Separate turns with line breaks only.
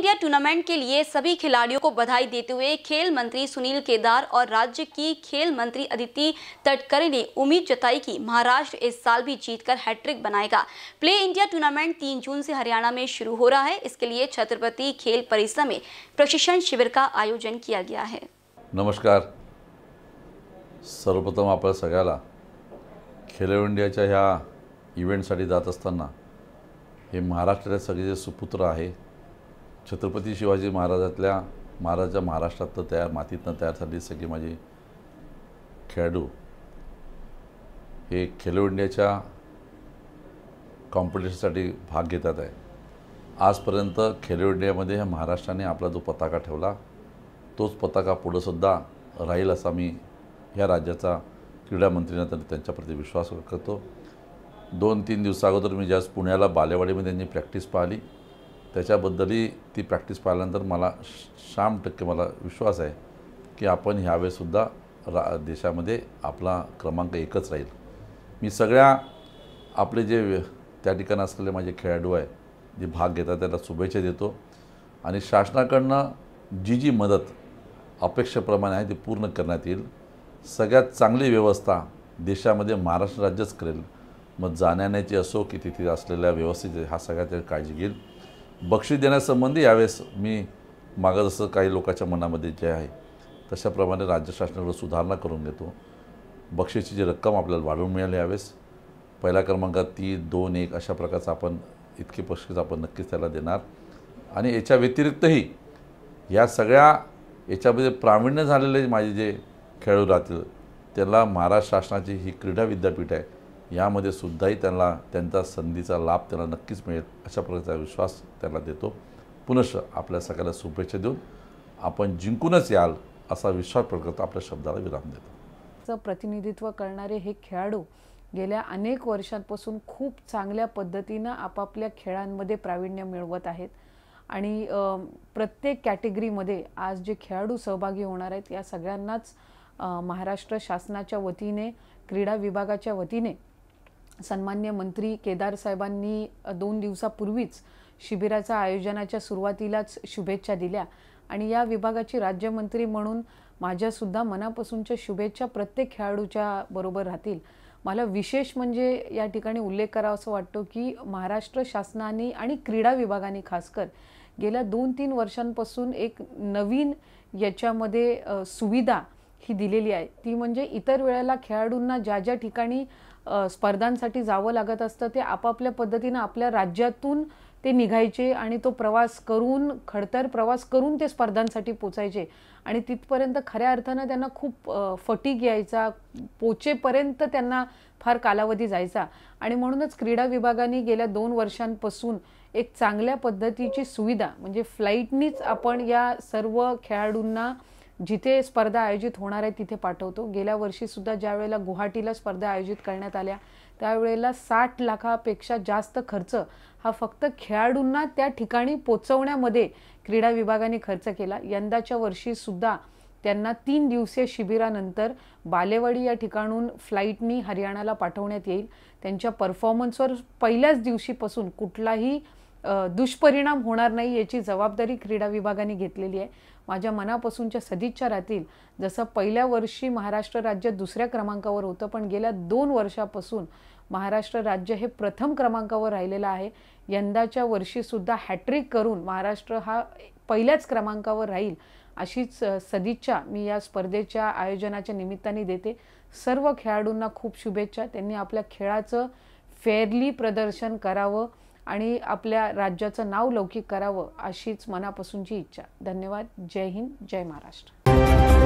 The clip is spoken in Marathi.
इंडिया टूर्नामेंट के लिए सभी खिलाड़ियों को बधाई देते हुए खेल मंत्री सुनील केदार और राज्य की खेल मंत्री अदिति तटकरे ने उम्मीद जताई कि महाराष्ट्र इस साल भी जीतकर हैट्रिक बनाएगा प्ले इंडिया टूर्नामेंट 3 जून से हरियाणा में शुरू हो रहा है इसके लिए छत्रपति खेल परिसर में प्रशिक्षण शिविर का आयोजन किया गया है
नमस्कार सर्वप्रथम आप सगळ्याला खेलो इंडिया इवेंट सा जात असताना हे जे सुपुत्र है छत्रपती शिवाजी महाराजातल्या महाराजा महाराष्ट्रात तयार मातीतनं तयार झाली सगळी माझी खेळाडू हे खेलो इंडियाच्या कॉम्पिटिशनसाठी भाग घेतात आहे आजपर्यंत खेलो इंडियामध्ये ह्या महाराष्ट्राने आपला जो पताका ठेवला तोच पताका पुढंसुद्धा राहील असा मी ह्या राज्याचा क्रीडामंत्रींना तर त्यांच्याप्रती विश्वास करतो दोन तीन दिवसाअगोदर मी ज्यास पुण्याला बालेवाडीमध्ये त्यांची प्रॅक्टिस पाहिली त्याच्याबद्दलही ती प्रॅक्टिस पाहिल्यानंतर मला शाम टक्के मला विश्वास आहे की आपण ह्यावेळेसुद्धा रा देशामध्ये आपला क्रमांक एकच राहील मी सगळ्या आपले जे त्या ठिकाणी असलेले माझे खेळाडू आहे जे भाग घेतात त्याला शुभेच्छा देतो आणि शासनाकडनं जी जी मदत अपेक्षेप्रमाणे आहे ती पूर्ण करण्यात येईल सगळ्यात चांगली व्यवस्था देशामध्ये महाराष्ट्र राज्यच करेल मग जाण्याची असो की तिथे असलेल्या व्यवस्थेची हा सगळ्यात काळजी घेईल बक्षीस देण्यासंबंधी यावेळेस मी मागं जसं काही लोकांच्या मनामध्ये जे आहे तशाप्रमाणे राज्य शासनाकडे सुधारणा करून घेतो बक्षीसची जी रक्कम आपल्याला वाढवून मिळाली यावेळेस पहिला क्रमांकात ती दोन एक अशा प्रकारचं आपण इतके बक्षीस आपण नक्कीच त्याला देणार आणि याच्या व्यतिरिक्तही या सगळ्या याच्यामध्ये प्रावीण्य झालेले माझे जे खेळाडू राहतील त्याला महाराष्ट्र शासनाची ही क्रीडा विद्यापीठ आहे यामध्ये सुद्धाही त्यांना त्यांचा संधीचा लाभ त्यांना नक्कीच मिळेल अशा प्रकारचा विश्वास त्यांना देतो पुनश आपल्या सगळ्याला शुभेच्छा देऊन आपण जिंकूनच याल असा विश्वास प्रकट आपल्या शब्दाला विराम
देतो प्रतिनिधित्व करणारे हे खेळाडू गेल्या अनेक वर्षांपासून खूप चांगल्या पद्धतीनं आपापल्या खेळांमध्ये प्रावीण्य मिळवत आहेत आणि प्रत्येक कॅटेगरीमध्ये आज जे खेळाडू सहभागी होणार आहेत या सगळ्यांनाच महाराष्ट्र शासनाच्या वतीने क्रीडा विभागाच्या वतीने सन्मान्य मंत्री केदार साहेबांनी दोन दिवसापूर्वीच शिबिराच्या आयोजनाच्या सुरुवातीलाच शुभेच्छा दिल्या आणि या विभागाची राज्यमंत्री म्हणून माझ्यासुद्धा मनापासूनच्या शुभेच्छा प्रत्येक खेळाडूच्या बरोबर राहतील मला विशेष म्हणजे या ठिकाणी उल्लेख करावा असं वाटतो की महाराष्ट्र शासनाने आणि क्रीडा विभागाने खासकर गेल्या दोन तीन वर्षांपासून एक नवीन याच्यामध्ये सुविधा ही दिलेली आहे ती म्हणजे इतर वेळेला खेळाडूंना ज्या ज्या ठिकाणी स्पर्धांसाठी जावं लागत असतं ते आपापल्या पद्धतीनं आपल्या राज्यातून ते निघायचे आणि तो प्रवास करून खडतर प्रवास करून ते स्पर्धांसाठी पोचायचे आणि तिथपर्यंत खऱ्या अर्थानं त्यांना खूप फटीक यायचा पोचेपर्यंत त्यांना फार कालावधी जायचा आणि म्हणूनच क्रीडा विभागाने गेल्या दोन वर्षांपासून एक चांगल्या पद्धतीची सुविधा म्हणजे फ्लाईटनीच आपण या सर्व खेळाडूंना जिथे स्पर्धा आयोजित होणार आहे तिथे पाठवतो गेल्या वर्षीसुद्धा ज्या वेळेला गुवाहाटीला स्पर्धा आयोजित करण्यात आल्या त्यावेळेला साठ लाखापेक्षा जास्त खर्च हा फक्त खेळाडूंना त्या ठिकाणी पोचवण्यामध्ये क्रीडा विभागाने खर्च केला यंदाच्या वर्षीसुद्धा त्यांना तीन दिवसीय शिबिरानंतर बालेवाडी या ठिकाणून फ्लाईटनी हरियाणाला पाठवण्यात येईल त्यांच्या परफॉर्मन्सवर पहिल्याच दिवशीपासून कुठलाही दुष्परिणाम होणार नाही याची जबाबदारी क्रीडा विभागाने घेतलेली आहे माझ्या मनापासूनच्या सदिच्छा राहतील जसं पहिल्या वर्षी महाराष्ट्र राज्य दुसऱ्या क्रमांकावर होतं पण गेल्या दोन वर्षापासून महाराष्ट्र राज्य हे प्रथम क्रमांकावर राहिलेलं आहे यंदाच्या वर्षीसुद्धा हॅट्रिक करून महाराष्ट्र हा पहिल्याच क्रमांकावर राहील अशीच सदिच्छा मी या स्पर्धेच्या आयोजनाच्या निमित्ताने देते सर्व खेळाडूंना खूप शुभेच्छा त्यांनी आपल्या खेळाचं फेअरली प्रदर्शन करावं आणि आपल्या राज्याचं नाव लौकिक करावं अशीच मनापासूनची इच्छा धन्यवाद जय हिंद जय महाराष्ट्र